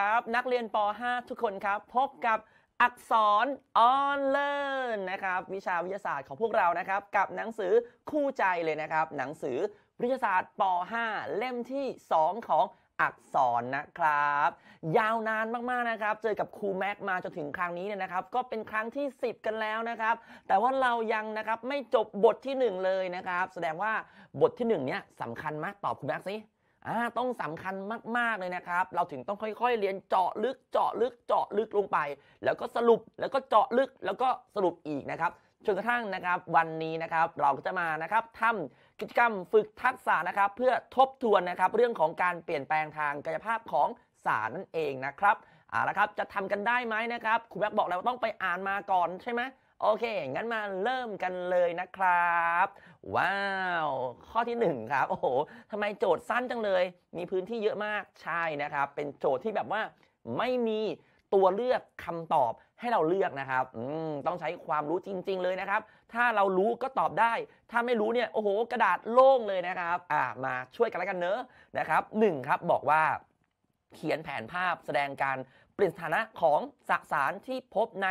ครับนักเรียนป .5 ทุกคนครับพบกับอักษร on learn นะครับ วิชาวิทยาศาสตร์ของพวกเรานะครับ กับหนังสือคู่ใจเลยนะครับ หนังสือวิทยาศาสตร์ป .5 เล่มที่ 2 ของอักษรนะครับ ยาวนานมากๆนะครับเจอกับครูแม็กมาจนถึงครั้งนี้เนี่ยนะครับก็เป็นครั้งที่ 10 กันแล้วนะครับ แต่ว่าเรายังนะครับไม่จบบทที่ 1 เลยนะครับ แสดงว่าบทที่1เนี่ยสำคัญมากตอบครูแม็กสิอ่าต้องสำคัญมากๆเลยนะครับ เราถึงต้องค่อยๆ เรียนเจาะลึก เจาะลึก เจาะลึกลงไป แล้วก็สรุป แล้วก็เจาะลึก แล้วก็สรุปอีกนะครับจนกระทั่งนะครับวันนี้นะครับ เราก็จะมานะครับทำกิจกรรมฝึกทักษะนะครับเพื่อทบทวนนะครับเรื่องของการเปลี่ยนแปลงทางกายภาพของสารนั่นเองนะครับเอาละครับจะทำกันได้ไหมนะครับครูแบ็กบอกแล้วว่าต้องไปอ่านมาก่อนใช่ไหมโอเค งั้นมาเริ่มกันเลยนะครับ ว้าว ข้อที่1ครับ โอ้โหทำไมโจทย์สั้นจังเลย มีพื้นที่เยอะมาก ใช่นะครับ เป็นโจทย์ที่แบบว่าไม่มีตัวเลือกคำตอบให้เราเลือกนะครับต้องใช้ความรู้จริง ๆ เลยนะครับ ถ้าเรารู้ก็ตอบได้ ถ้าไม่รู้เนี่ย โอ้โห กระดาษโล่งเลยนะครับ อ่ามาช่วยกันแล้วกันเนอะนะครับหนึ่งครับ บอกว่าเขียนแผนภาพแสดงการเปลี่ยนสถานะของสสารที่พบใน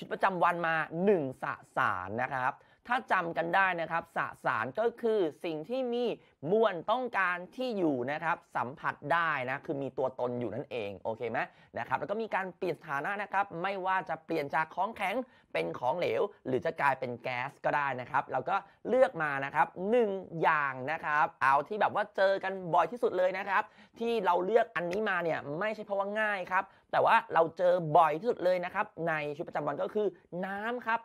ชุดประจำวันมา 1สสารนะครับ ถ้าจำกันได้นะครับสสารก็คือสิ่งที่มีมวลต้องการที่อยู่นะครับสัมผัสได้นะคือมีตัวตนอยู่นั่นเองโอเคไหมนะครับแล้วก็มีการเปลี่ยนสถานะนะครับ ไม่ว่าจะเปลี่ยนจากของแข็งเป็นของเหลว หรือจะกลายเป็นแก๊สก็ได้นะครับ เราก็เลือกมานะครับ1อย่างนะครับเอาที่แบบว่าเจอกันบ่อยที่สุดเลยนะครับ ที่เราเลือกอันนี้มาเนี่ยไม่ใช่เพราะว่าง่ายครับแต่ว่าเราเจอบ่อยที่สุดเลยนะครับ ในชีวิตประจำวันก็คือน้ำครับ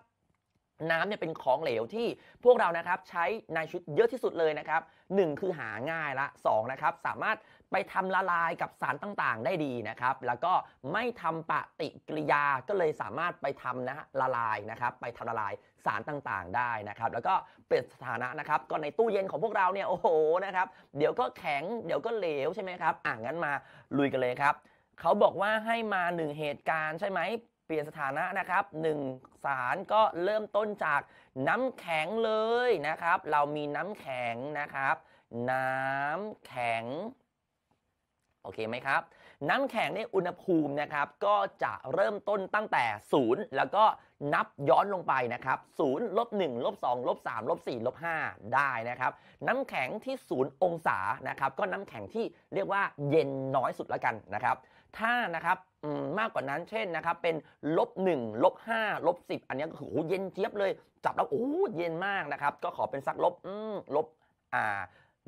น้ำเนี่ยเป็นของเหลวที่พวกเรานะครับใช้ในชุดเยอะที่สุดเลยนะครับ 1 คือหาง่ายละ2นะครับ สามารถไปทำละลายกับสารต่างๆได้ดีนะครับ แล้วก็ไม่ทำปฏิกิริยาก็เลยสามารถไปทำนะละลายนะครับ ไปทำละลายสารต่างๆได้นะครับ แล้วก็เปลี่ยนสถานะนะครับก็ในตู้เย็นของพวกเราเนี่ยโอ้โหนะครับเดี๋ยวก็แข็งเดี๋ยวก็เหลวใช่ไหมครับอ่างั้นมาลุยกันเลยครับเขาบอกว่าให้มาหนึ่งเหตุการณ์ใช่ไหมเปลี่ยนสถานะนะครับ1สารก็เริ่มต้นจากน้ำแข็งเลยนะครับเรามีน้ำแข็งนะครับ น้ำแข็งโอเคไหมครับ น้ำแข็งในอุณหภูมินะครับ ก็จะเริ่มต้นตั้งแต่0แล้วก็นับย้อนลงไปนะครับ0ลบ1ลบ2ลบ3ลบ4ลบ5ได้นะครับ น้ำแข็งที่0องศานะครับก็น้ำแข็งที่เรียกว่าเย็นน้อยสุดแล้วกันนะครับ ถ้านะครับมากกว่านั้นเช่นนะครับเป็นลบหนึ่งลบห้าลบสิบอันนี้ก็คือโอ้เย็นเจี๊ยบเลย จับแล้วโอ้เย็นมากนะครับ ก็ขอเป็นสักลบลบอ่า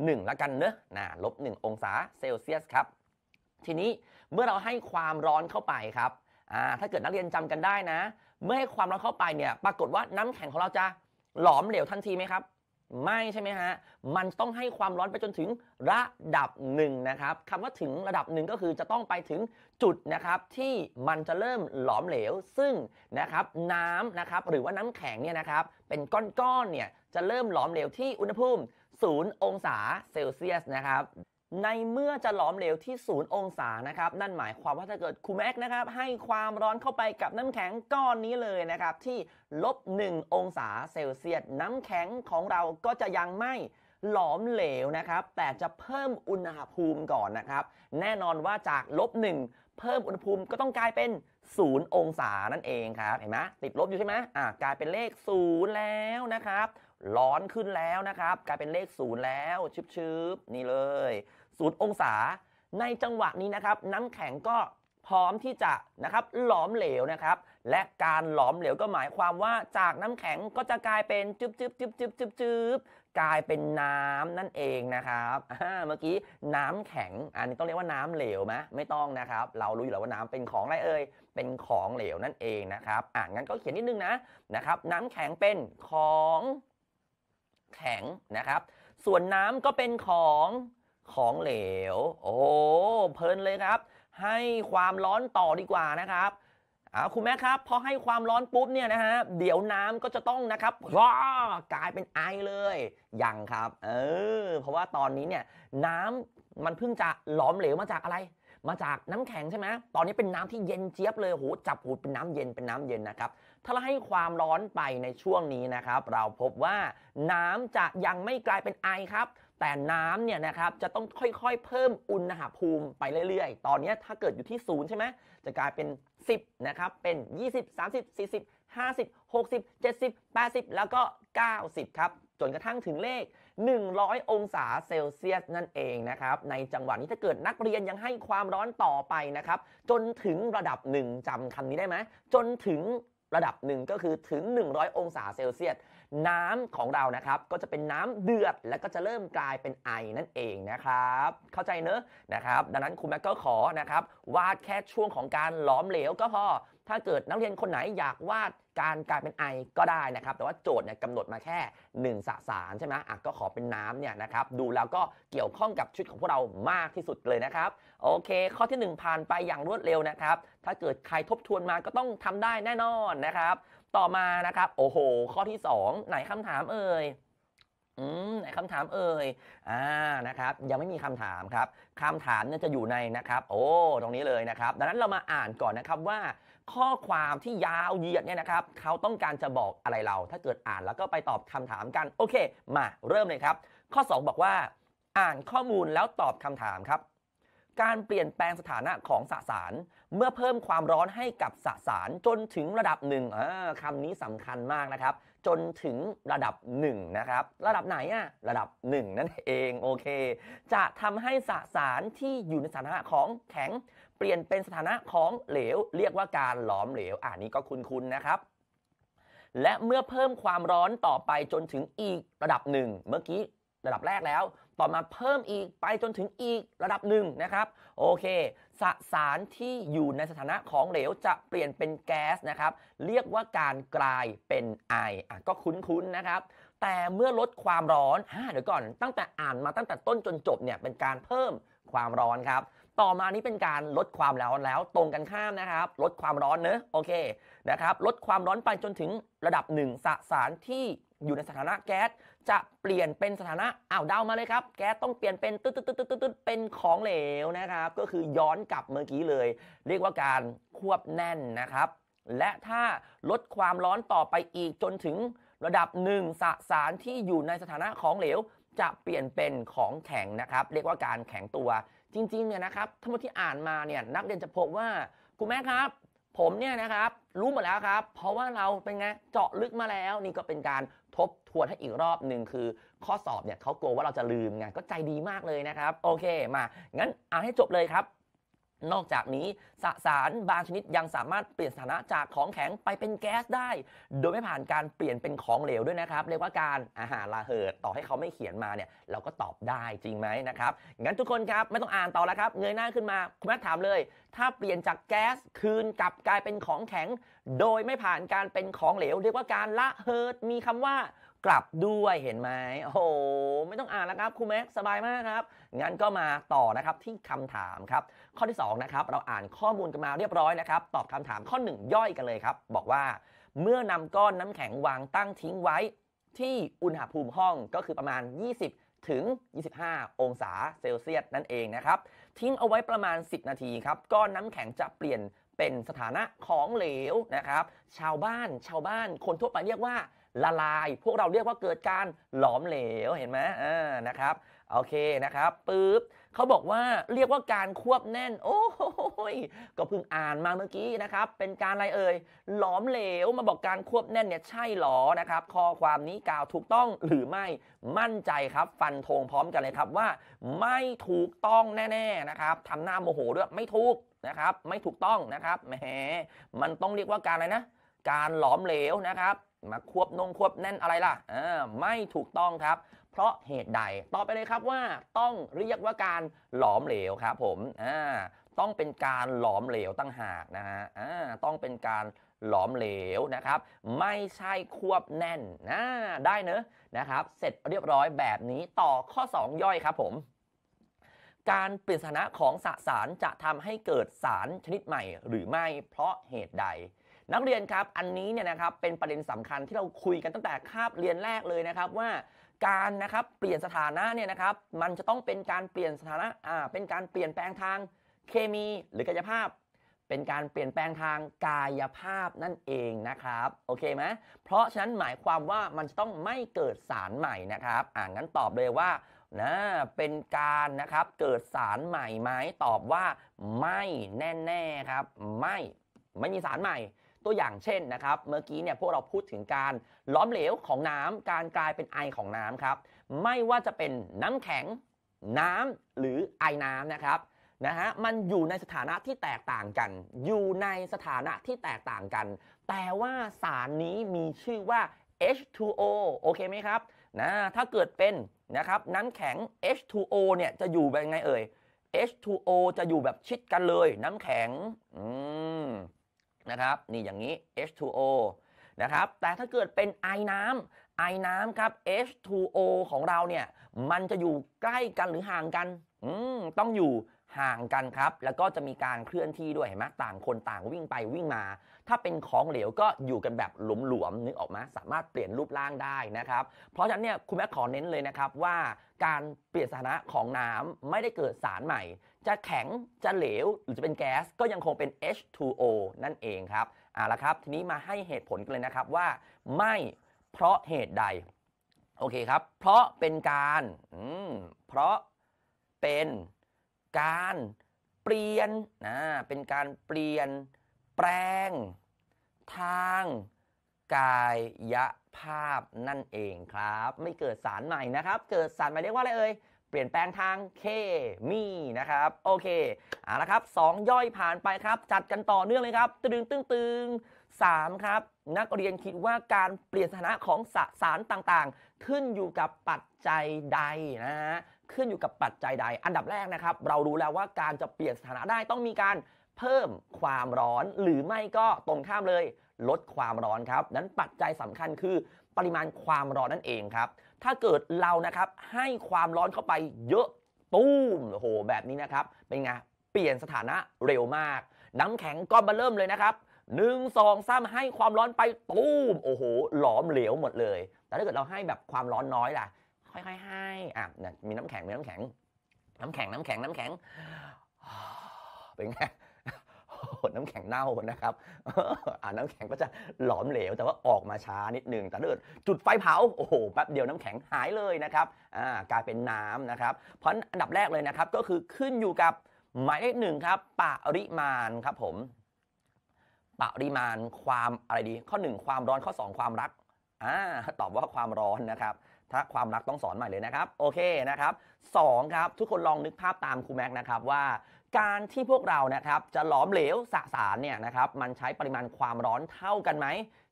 หนึ่งละกันเนอะนะลบงองศาเซลเซียสครับ ทีนี้เมื่อเราให้ความร้อนเข้าไปครับอ่าถ้าเกิดนักเรียนจำกันได้นะ เมื่อให้ความร้อนเข้าไปเนี่ยปรากฏว่าน้ำแข็งของเราจะหลอมเหลวทันทีไหมครับไม่ใช่ไหมฮะ มันต้องให้ความร้อนไปจนถึงระดับหนึ่งนะครับ คำว่าถึงระดับหนึ่งก็คือจะต้องไปถึงจุดนะครับ ที่มันจะเริ่มหลอมเหลว ซึ่งนะครับ น้ำนะครับ หรือว่าน้ำแข็งเนี่ยนะครับเป็นก้อนๆ เนี่ยจะเริ่มหลอมเหลวที่อุณหภูมิศูนย์องศาเซลเซียสนะครับในเมื่อจะหลอมเหลวที่ศูนย์องศานะครับนั่นหมายความว่าถ้าเกิดคูแม็กนะครับให้ความร้อนเข้าไปกับน้ำแข็งก้อนนี้เลยนะครับ ที่ลบหองศาเซลเซียสน้ำแข็งของเราก็จะยังไม่หลอมเหลวนะครับแต่จะเพิ่มอุณหภูมิก่อนนะครับ แน่นอนว่าจากลบหเพิ่มอุณหภูมิก็ต้องกลายเป็น0องศานั่นเองครับเห็นไหมติดลบอยู่ใช่ไหมอ่ากลายเป็นเลข0แล้วนะครับร้อนขึ้นแล้วนะครับกลายเป็นเลข0แล้วชึบๆนี่เลย0องศาในจังหวะนี้นะครับ น้ำแข็งก็พร้อมที่จะนะครับหลอมเหลวนะครับ และการหลอมเหลวก็หมายความว่า จากน้ำแข็งก็จะกลายเป็นจึ๊บจึ๊บจึ๊บจึ๊บจึ๊บจึ๊บกลายเป็นน้ำนั่นเองนะครับเมื่อกี้น้ำแข็ง อันนี้ต้องเรียกว่าน้ำเหลวไหมไม่ต้องนะครับเรารู้อยู่แล้วว่าน้ำเป็นของอะไรเอ่ยเป็นของเหลวนั่นเองนะครับ อ่างั้นก็เขียนนิดนึงนะนะครับน้ำแข็งเป็นของแข็งนะครับ ส่วนน้ำก็เป็นของของเหลว โอ้เพลินเลยครับ ให้ความร้อนต่อดีกว่านะครับอาคุณแม่ครับพอให้ความร้อนปุ๊บเนี่ยนะฮะเดี๋ยวน้ำก็จะต้องนะครับร้อกลายเป็นไอเลยยังครับเออเพราะว่าตอนนี้เนี่ยน้ำมันเพิ่งจะหลอมเหลวมาจากอะไร มาจากน้ำแข็งใช่ไหมตอนนี้เป็นน้ำที่เย็นเจี๊ยบเลยโหจับหูเป็นน้ำเย็นเป็นน้ำเย็นนะครับ ถ้าเราให้ความร้อนไปในช่วงนี้นะครับ เราพบว่าน้ำจะยังไม่กลายเป็นไอครับแต่น้ำเนี่ยนะครับ จะต้องค่อยๆเพิ่มอุณหภูมิไปเรื่อยๆ ตอนนี้ถ้าเกิดอยู่ที่ศูนย์ใช่ไหม จะกลายเป็น 10 นะครับ เป็น 20 30 40 50 60 70 80 แล้วก็ 90 ครับ จนกระทั่งถึงเลข 100 องศาเซลเซียสนั่นเองนะครับ ในจังหวะนี้ถ้าเกิดนักเรียนยังให้ความร้อนต่อไปนะครับ จนถึงระดับ 1 จำคำนี้ได้ไหม จนถึงระดับหนึ่งก็คือถึง 100 องศาเซลเซียสน้ำของเรานะครับ ก็จะเป็นน้ำเดือดและก็จะเริ่มกลายเป็นไอนั่นเองนะครับ เข้าใจเนอะนะครับดังนั้นคุณแม็กก็ขอนะครับวาดแค่ช่วงของการหลอมเหลวก็พอถ้าเกิดนักเรียนคนไหนอยากวาดการกลายเป็นไอก็ได้นะครับ แต่ว่าโจทย์เนี่ยกำหนดมาแค่ 1สสารใช่ไหมอ่ะก็ขอเป็นน้ำเนี่ยนะครับ ดูแล้วก็เกี่ยวข้องกับชุดของพวกเรามากที่สุดเลยนะครับโอเค ข้อที่ 1 ผ่านไปอย่างรวดเร็วนะครับถ้าเกิดใครทบทวนมาก็ต้องทำได้แน่นอนนะครับ ต่อมานะครับ โอ้โห ข้อที่ 2 ไหนคำถามเอ่ยอืมไหนคำถามเอ่ยอ่านะครับ ยังไม่มีคำถามครับคำถามเนี่ยจะอยู่ในนะครับ โอ้ ตรงนี้เลยนะครับ ดังนั้นเรามาอ่านก่อนนะครับว่า ข้อความที่ยาวเหยียดเนี่ยนะครับ เขาต้องการจะบอกอะไรเรา ถ้าเกิดอ่านแล้วก็ไปตอบคำถามกัน โอเค มา เริ่มเลยครับ ข้อ 2 บอกว่า อ่านข้อมูลแล้วตอบคำถามครับ การเปลี่ยนแปลงสถานะของสสาร เมื่อเพิ่มความร้อนให้กับสสารจนถึงระดับหนึ่งคำนี้สำคัญมากนะครับจนถึงระดับ1นะครับ ระดับไหนอะระดับ 1 นั่นเองโอเค จะทำให้สสารที่อยู่ในสถานะของแข็งเปลี่ยนเป็นสถานะของเหลว เรียกว่าการหลอมเหลว อ่านี้ก็คุ้นๆนะครับ และเมื่อเพิ่มความร้อนต่อไปจนถึงอีกระดับหนึ่งเมื่อกี้ระดับแรกแล้วต่อมาเพิ่มอีกไปจนถึงอีกระดับหนึ่งนะครับโอเคสสารที่อยู่ในสถานะของเหลวจะเปลี่ยนเป็นแก๊สนะครับ เรียกว่าการกลายเป็นไออ่ะก็คุ้นๆนะครับ แต่เมื่อลดความร้อนอ่าเดี๋ยวก่อนตั้งแต่อ่านมาตั้งแต่ต้นจนจบเนี่ยเป็นการเพิ่มความร้อนครับต่อมานี้เป็นการลดความร้อนแล้ว ตรงกันข้ามนะครับลดความร้อนเนอะโอเคนะครับลดความร้อนไปจนถึงระดับหนึ่งสสารที่อยู่ในสถานะแก๊สจะเปลี่ยนเป็นสถานะอ้าวเดามาเลยครับแก๊สต้องเปลี่ยนเป็นตึ๊ดตึ๊ดตึ๊ดตึ๊ดเป็นของเหลวนะครับ ก็คือย้อนกลับเมื่อกี้เลย เรียกว่าการควบแน่นนะครับ และถ้าลดความร้อนต่อไปอีกจนถึงระดับหนึ่งสสารที่อยู่ในสถานะของเหลว จะเปลี่ยนเป็นของแข็งนะครับ เรียกว่าการแข็งตัวจริงๆเนี่ยนะครับทั้งหมดที่อ่านมาเนี่ยนักเรียนจะพบว่าครูแม่ครับ ผมเนี่ยนะครับรู้หมดแล้วครับ เพราะว่าเราเป็นไง เจาะลึกมาแล้ว นี่ก็เป็นการทบทวนให้อีกรอบหนึ่งคือข้อสอบเนี่ยเขากลัวว่าเราจะลืมไงก็ใจดีมากเลยนะครับ โอเค มางั้นอ่านให้จบเลยครับนอกจากนี้สสารบางชนิดยังสามารถเปลี่ยนสถานะจากของแข็งไปเป็นแก๊สได้ โดยไม่ผ่านการเปลี่ยนเป็นของเหลวด้วยนะครับ เรียกว่าการอาหารละเหิดต่อให้เขาไม่เขียนมาเนี่ยเราก็ตอบได้จริงไหมนะครับงั้นทุกคนครับไม่ต้องอ่านต่อแล้วครับเงยหน้าขึ้นมาคุณแม่ถามเลย ถ้าเปลี่ยนจากแก๊สคืนกลับกลายเป็นของแข็ง โดยไม่ผ่านการเป็นของเหลว เรียกว่าการละเหิดมีคำว่ากลับด้วยเห็นไหมโอ้โหไม่ต้องอ่านแล้วครับครูแม็กสบายมากครับ งั้นก็มาต่อนะครับที่คำถามครับ ข้อที่ 2 นะครับ เราอ่านข้อมูลกันมาเรียบร้อยนะครับ ตอบคำถามข้อ 1 ย่อยกันเลยครับ บอกว่าเมื่อนำก้อนน้ำแข็งวางตั้งทิ้งไว้ ที่อุณหภูมิห้องก็คือประมาณ 20ถึง25 องศาเซลเซียสนั่นเองนะครับทิ้งเอาไว้ประมาณ 10 นาทีครับก้อนน้ำแข็งจะเปลี่ยนเป็นสถานะของเหลวนะครับชาวบ้านชาวบ้านคนทั่วไปเรียกว่าละลายพวกเราเรียกว่าเกิดการหลอมเหลวเห็นไหมอ่านะครับโอเคนะครับปึ๊บเขาบอกว่าเรียกว่าการควบแน่นโอ้ยก็เพิ่งอ่านมาเมื่อกี้นะครับ เป็นการอะไรเอ่ยหลอมเหลว มาบอกการควบแน่นเนี่ยใช่หรอนะครับข้อความนี้กล่าวถูกต้องหรือไม่มั่นใจครับ ฟันธงพร้อมกันเลยครับว่า ไม่ถูกต้องแน่ ๆนะครับทำหน้าโมโหด้วยไม่ถูกนะครับ ไม่ถูกต้องนะครับแหมมันต้องเรียกว่าการอะไรนะการหลอมเหลวนะครับมาควบนงควบแน่นอะไรล่ะอ่า ไม่ถูกต้องครับ เพราะเหตุใดต่อไปเลยครับว่าต้องเรียกว่าการหลอมเหลวครับผม อ่า ต้องเป็นการหลอมเหลวตั้งหากนะฮะ อ่า ต้องเป็นการหลอมเหลวนะครับ ไม่ใช่ควบแน่นนะได้เนอะ นะครับ เสร็จเรียบร้อยแบบนี้ต่อข้อ 2 ย่อยครับผม การเปลี่ยนสถานะของสสารจะทำให้เกิดสารชนิดใหม่ หรือไม่ เพราะเหตุใดนักเรียน ครับ อันนี้เนี่ยนะครับเป็นประเด็นสำคัญที่เราคุยกันตั้งแต่คาบเรียนแรกเลยนะครับ ว่า การนะครับเปลี่ยนสถานะเนี่ยนะครับมันจะต้องเป็นการเปลี่ยนสถานะอ่าเป็นการเปลี่ยนแปลงทางเคมีหรือกายภาพ เป็นการเปลี่ยนแปลงทางกายภาพนั่นเองนะครับ โอเคไหมเพราะฉะนั้นหมายความว่ามันจะต้องไม่เกิดสารใหม่นะครับ อ่างั้นตอบเลยว่านะเป็นการนะครับเกิดสารใหม่ไหมตอบว่าไม่แน่ๆครับไม่ไม่มีสารใหม่ตัวอย่างเช่นนะครับ เมื่อกี้เนี่ยพวกเราพูดถึงการล้อมเหลวของน้ำการกลายเป็นไอของน้ำครับ ไม่ว่าจะเป็นน้ำแข็งน้ำหรือไอน้ำนะครับนะฮะมันอยู่ในสถานะที่แตกต่างกัน อยู่ในสถานะที่แตกต่างกัน แต่ว่าสารนี้มีชื่อว่า H2O โอเคไหมครับนะถ้าเกิดเป็นนะครับน้ำแข็ง H2O เนี่ยจะอยู่แบบไงเอ่ย H2O จะอยู่แบบชิดกันเลย น้ำแข็งอืมนะครับนี่อย่างนี้ H2O นะครับแต่ถ้าเกิดเป็นไอน้ำไอน้ำครับ H2O ของเราเนี่ยมันจะอยู่ใกล้กันหรือห่างกัน ต้องอยู่ห่างกันครับ แล้วก็จะมีการเคลื่อนที่ด้วยเห็นไหมต่างคนต่างวิ่งไปวิ่งมา ถ้าเป็นของเหลวก็อยู่กันแบบหลวมๆนึกออกมาสามารถเปลี่ยนรูปร่างได้นะครับ เพราะฉะนั้นเนี่ยคุณแม่ขอเน้นเลยนะครับว่าการเปลี่ยนสถานะของน้ำไม่ได้เกิดสารใหม่ จะแข็งจะเหลวหรือจะเป็นแก๊ส ก็ยังคงเป็น H2O นั่นเองครับเอาละครับทีนี้มาให้เหตุผลกันเลยนะครับว่าไม่เพราะเหตุใด โอเคครับ เพราะเป็นการ อืม เพราะเป็นการเปลี่ยนนะเป็นการเปลี่ยนแปลงทางกายภาพนั่นเองครับ ไม่เกิดสารใหม่นะครับ เกิดสารใหม่เรียกว่าอะไรเอ่ย เปลี่ยนแปลงทางเคมีนะครับ โอเคเอาละครับสองย่อยผ่านไปครับ จัดกันต่อเนื่องเลยครับ ตึงตึงตึงสามครับ นักเรียนคิดว่าการเปลี่ยนสถานะของสสารต่างๆ ขึ้นอยู่กับปัจจัยใดนะฮะขึ้นอยู่กับปัจจัยใด อันดับแรกนะครับ เรารู้แล้วว่าการจะเปลี่ยนสถานะได้ต้องมีการเพิ่มความร้อนหรือไม่ก็ตรงข้ามเลย ลดความร้อนครับ นั้นปัจจัยสำคัญคือปริมาณความร้อนนั่นเองครับ ถ้าเกิดเรานะครับให้ความร้อนเข้าไปเยอะตู้มโอ้โหแบบนี้นะครับ เป็นไงเปลี่ยนสถานะเร็วมากน้ำแข็งก็มาเริ่มเลยนะครับหนึ่งสองสามให้ความร้อนไปตู้มโอ้โหหลอมเหลวหมดเลย แต่ถ้าเกิดเราให้แบบความร้อนน้อยล่ะค่อยๆให้อ่ะเนี่ยมีน้ำแข็ง มีน้ำแข็ง น้ำแข็ง น้ำแข็ง น้ำแข็งเป็นไงน้ำแข็งเน่า นะครับ อ่า น้ำแข็งก็จะหลอมเหลว แต่ว่าออกมาช้านิดหนึ่ง แต่ถ้าเกิดจุดไฟเผา โอ้โห แป๊บเดียวน้ำแข็งหายเลยนะครับ อ่ากลายเป็นน้ำนะครับ เพราะอันดับแรกเลยนะครับ ก็คือขึ้นอยู่กับหมายเลขหนึ่งครับปริมาณครับผมปริมาณความอะไรดี ข้อ1ความร้อน ข้อ2ความรัก อ่า ตอบว่าความร้อนนะครับถ้าความรักต้องสอนใหม่เลยนะครับโอเคนะครับ2ครับทุกคนลองนึกภาพตามครูแม็กนะครับว่า การที่พวกเรานะครับจะหลอมเหลวสสารเนี่ยนะครับมันใช้ปริมาณความร้อนเท่ากันไหม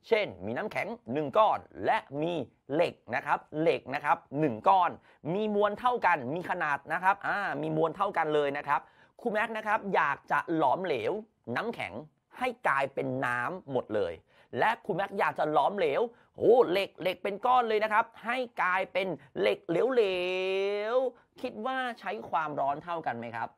เช่นมีน้ำแข็ง 1ก้อนและมีเหล็กนะครับเหล็กนะครับหก้อน มีมวลเท่ากัน มีขนาดนะครับอ่ามีมวลเท่ากันเลยนะครับครูแม็กนะครับอยากจะหลอมเหลวน้ำแข็งให้กลายเป็นน้ำหมดเลยและคุณแม็กอยากจะล้อมเหลวโอ้เหล็ก เหล็กเป็นก้อนเลยนะครับ ให้กลายเป็นเหล็กเหลวๆคิดว่าใช้ความร้อนเท่ากันไหมครับ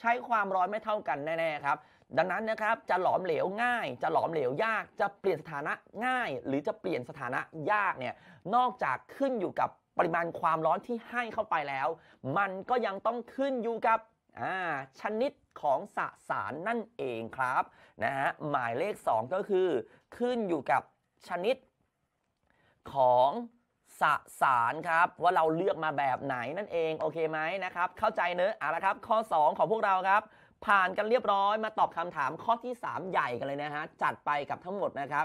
ใช้ความร้อนไม่เท่ากันแน่ๆ ครับ ดังนั้นนะครับ จะหลอมเหลวง่าย จะหลอมเหลวยาก จะเปลี่ยนสถานะง่าย หรือจะเปลี่ยนสถานะยากเนี่ย นอกจากขึ้นอยู่กับปริมาณความร้อนที่ให้เข้าไปแล้ว มันก็ยังต้องขึ้นอยู่กับอ่าชนิดของสสารนั่นเองครับนะฮะหมายเลข 2 ก็คือ ขึ้นอยู่กับชนิด ของสสารครับ ว่าเราเลือกมาแบบไหนนั่นเองโอเคไหมนะครับเข้าใจเนอะเอาละครับ ข้อ 2 ของพวกเราครับ ผ่านกันเรียบร้อยมาตอบคำถามข้อที่ 3 ใหญ่กันเลยนะฮะจัดไปกับทั้งหมดนะครับ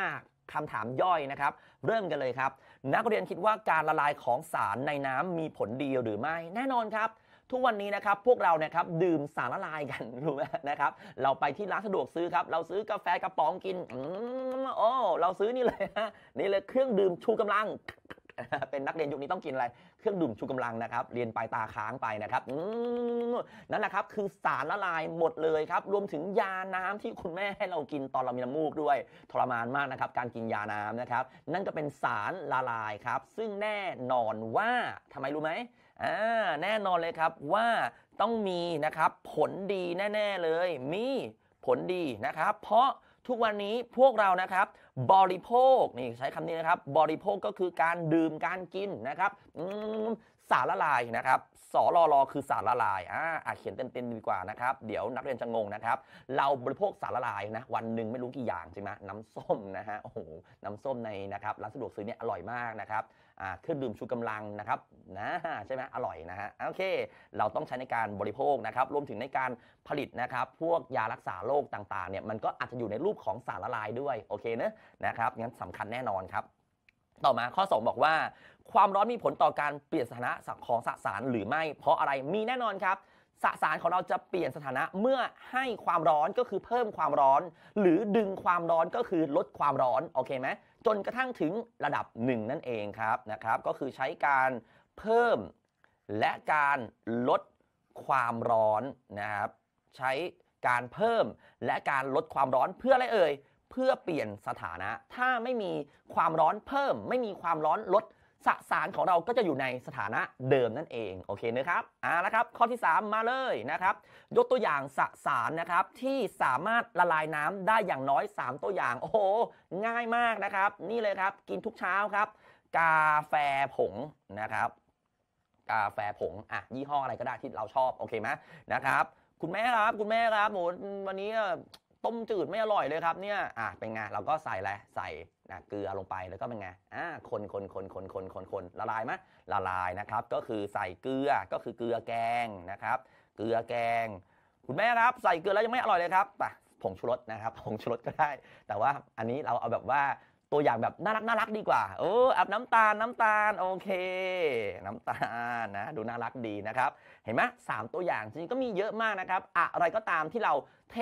5คำถามย่อยนะครับ เริ่มกันเลยครับ นักเรียนคิดว่าการละลายของสารในน้ำมีผลดี หรือไม่ แน่นอนครับทุกวันนี้นะครับพวกเราเนี่ยครับดื่มสารละลายกันรู้ไหมนะครับเราไปที่ร้านสะดวกซื้อครับ เราซื้อกาแฟกระป๋องกินโอ้เราซื้อนี่เลยฮะนี่เลยเครื่องดื่มชูกำลัง เป็นนักเรียนยุคนี้ต้องกินอะไร เครื่องดื่มชูกำลังนะครับเรียนไปตาค้างไปนะครับนั่นแหละครับคือสารละลายหมดเลยครับรวมถึงยาน้ำที่คุณแม่ให้เรากินตอนเรามีน้ำมูกด้วยทรมานมากนะครับการกินยาน้ำนะครับนั่นก็เป็นสารละลายครับ ซึ่งแน่นอนว่าทำไมรู้ไหมอแน่นอนเลยครับว่าต้องมีนะครับผลดีแน่ๆเลย มีผลดีนะครับ เพราะทุกวันนี้พวกเรานะครับ บริโภคนี่ใช้คำนี้นะครับ บริโภคก็คือการดื่มการกินนะครับสารละลายนะครับสอรอรอคือสารละลายอ่าเขียนเต็มๆดีกว่านะครับ เดี๋ยวนักเรียนจะงงนะครับ เราบริโภคสารละลายนะวันหนึ่งไม่รู้กี่อย่างใช่ไหมน้ำส้มนะฮะโอ้โหน้ำส้มในนะครับร้านสะดวกซื้อเนี่ยอร่อยมากนะครับเครื่องดื่มชูกำลังนะครับนะใช่ไหมอร่อยนะฮะโอเค เราต้องใช้ในการบริโภคนะครับ รวมถึงในการผลิตนะครับ พวกยารักษาโรคต่างๆเนี่ยมันก็อาจจะอยู่ในรูปของสารละลายด้วย โอเคนะนะครับงั้นสำคัญแน่นอนครับ ต่อมาข้อ 2 บอกว่า ความร้อนมีผลต่อการเปลี่ยนสถานะของสสารหรือไม่เพราะอะไรมีแน่นอนครับสสารของเราจะเปลี่ยนสถานะเมื่อให้ความร้อนก็คือเพิ่มความร้อน หรือดึงความร้อนก็คือลดความร้อน โอเคไหมจนกระทั่งถึงระดับ 1 นั่นเองครับนะครับ ก็คือใช้การเพิ่มและการลดความร้อนนะครับ ใช้การเพิ่มและการลดความร้อนเพื่ออะไรเอ่ย เพื่อเปลี่ยนสถานะ ถ้าไม่มีความร้อนเพิ่มไม่มีความร้อนลดสสารของเราก็จะอยู่ในสถานะเดิมนั่นเองโอเคนะครับอ่านะครับข้อที่ 3 มาเลยนะครับ ยกตัวอย่างสสารนะครับที่สามารถละลายน้ำได้อย่างน้อย 3 ตัวอย่างโอ้โหง่ายมากนะครับ นี่เลยครับกินทุกเช้าครับ กาแฟผงนะครับ กาแฟผงอ่ะยี่ห้ออะไรก็ได้ที่เราชอบโอเคไหมนะครับ คุณแม่ครับคุณแม่ครับโหวันนี้ต้มจืดไม่อร่อยเลยครับเนี่ย อ่ะ เป็นไง เราก็ใส่อะไรใส่นะเกลือลงไป แล้วก็เป็นไง อ่า คนคนคนคนคนคนคนละลายไหมละลายนะครับ ก็คือใส่เกลือ ก็คือเกลือแกงนะครับ เกลือแกง คุณแม่ครับ ใส่เกลือแล้วยังไม่อร่อยเลยครับ ป่ะ ผงชูรสนะครับ ผงชูรสก็ได้ แต่ว่าอันนี้เราเอาแบบว่า ตัวอย่างแบบน่ารักน่ารักดีกว่าโอ้อาบน้ำตาล น้ำตาล โอเค น้ำตาลนะ ดูน่ารักดีนะครับ เห็นไหมสามตัวอย่าง จริงก็มีเยอะมากนะครับ อะไรก็ตามที่เราเท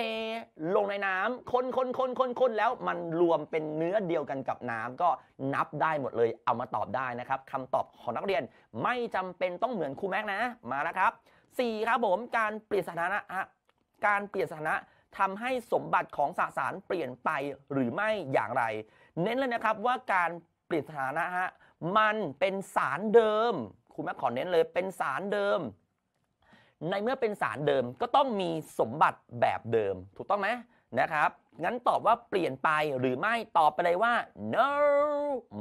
ลงในน้ำคนคนคนคนคนแล้วมันรวมเป็นเนื้อเดียวกันกับน้ำก็นับได้หมดเลยเอามาตอบได้นะครับคำตอบของนักเรียนไม่จำเป็นต้องเหมือนครูแม็กนะมาแล้วครับ4ครับผม การเปลี่ยนสถานะการเปลี่ยนสถานะทำให้สมบัติของสสารเปลี่ยนไปหรือไม่อย่างไร เน้นเลยนะครับว่าการเปลี่ยนสถานะฮะมันเป็นสารเดิมครูแม็กขอเน้นเลย เป็นสารเดิมในเมื่อเป็นสารเดิมก็ต้องมีสมบัติแบบเดิม ถูกต้องไหมนะครับ งั้นตอบว่าเปลี่ยนไปหรือไม่ตอบไปเลยว่า no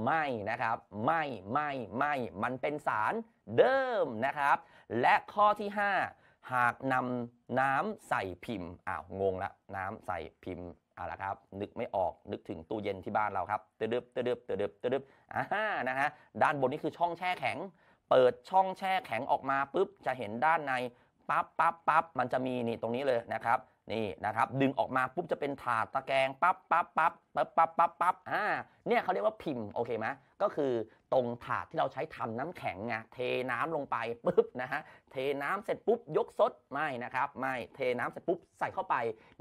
ไม่นะครับ ไม่ไม่ไม่ มันเป็นสารเดิมนะครับ และข้อที่ 5 หากนำน้ำใส่พิมพ์อ้าวงงละน้ำใส่พิมพ์ เอาละครับ นึกไม่ออกนึกถึงตู้เย็นที่บ้านเราครับเติบเติบเติบเติบอ่านะฮะด้านบนนี้คือช่องแช่แข็ง เปิดช่องแช่แข็งออกมาปุ๊บจะเห็นด้านในปั๊บปั๊บปั๊บมันจะมีนี่ตรงนี้เลยนะครับ นี่นะครับ ดึงออกมาปุ๊บจะเป็นถาดตะแกรง ปั๊บปั๊บปั๊บปั๊บปั๊บปั๊บปั๊บอ่า เนี่ยเขาเรียกว่าพิมพ์โอเคไหม ก็คือตรงถาดที่เราใช้ทำน้ำแข็งไงเทน้ำลงไปปุ๊บนะฮะ เทน้ำเสร็จปุ๊บยกซดไม่นะครับ ไม่ เทน้ำเสร็จปุ๊บใส่เข้าไป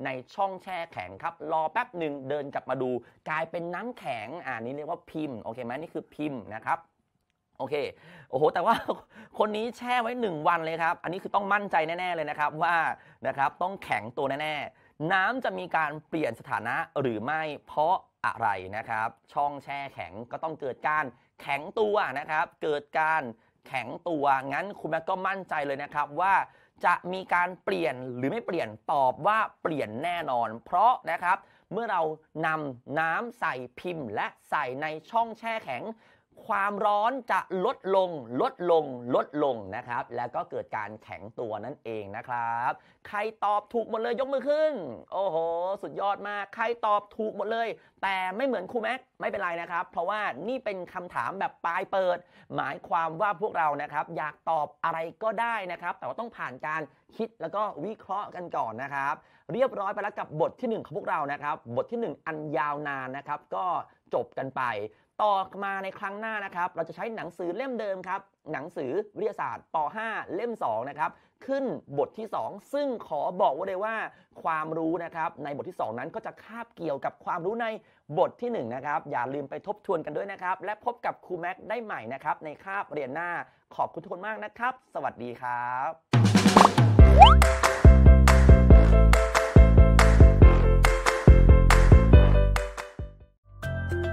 ในช่องแช่แข็งครับ รอแป๊บหนึ่งเดินกลับมาดู กลายเป็นน้ำแข็ง อ่านี่เรียกว่าพิมพ์โอเคไหมนี่คือพิมพ์นะครับโอเค โอ้โห แต่ว่าคนนี้แช่ไว้ 1 วันเลยครับ อันนี้คือต้องมั่นใจแน่ ๆเลยนะครับว่า นะครับ ต้องแข็งตัวแน่ ๆ น้ำจะมีการเปลี่ยนสถานะหรือไม่ เพราะอะไรนะครับ ช่องแช่แข็งก็ต้องเกิดการแข็งตัวนะครับ เกิดการแข็งตัว งั้นคุณแม่ก็มั่นใจเลยนะครับว่าจะมีการเปลี่ยนหรือไม่เปลี่ยน ตอบว่าเปลี่ยนแน่นอน เพราะนะครับ เมื่อเรานำน้ำใส่พิมพ์และใส่ในช่องแช่แข็งความร้อนจะลดลง ลดลง ลดลงนะครับ แล้วก็เกิดการแข็งตัวนั่นเองนะครับ ใครตอบถูกหมดเลยยกมือขึ้น โอ้โห สุดยอดมาก ใครตอบถูกหมดเลย แต่ไม่เหมือนครูแม็กไม่เป็นไรนะครับ เพราะว่านี่เป็นคำถามแบบปลายเปิด หมายความว่าพวกเรานะครับ อยากตอบอะไรก็ได้นะครับ แต่ว่าต้องผ่านการคิดแล้วก็วิเคราะห์กันก่อนนะครับ เรียบร้อยไปแล้วกับบทที่1ของพวกเรานะครับบทที่ 1 อันยาวนานนะครับก็จบกันไปต่อมาในครั้งหน้านะครับเราจะใช้หนังสือเล่มเดิมครับหนังสือวิทยาศาสตร์ ป .5 เล่ม2นะครับขึ้นบทที่ 2 ซึ่งขอบอกไว้เลยว่าความรู้นะครับในบทที่ 2 นั้นก็จะคาบเกี่ยวกับความรู้ในบทที่1นะครับอย่าลืมไปทบทวนกันด้วยนะครับ และพบกับครูแม็กได้ใหม่นะครับในคาบเรียนหน้าขอบคุณทุกคนมากนะครับ สวัสดีครับ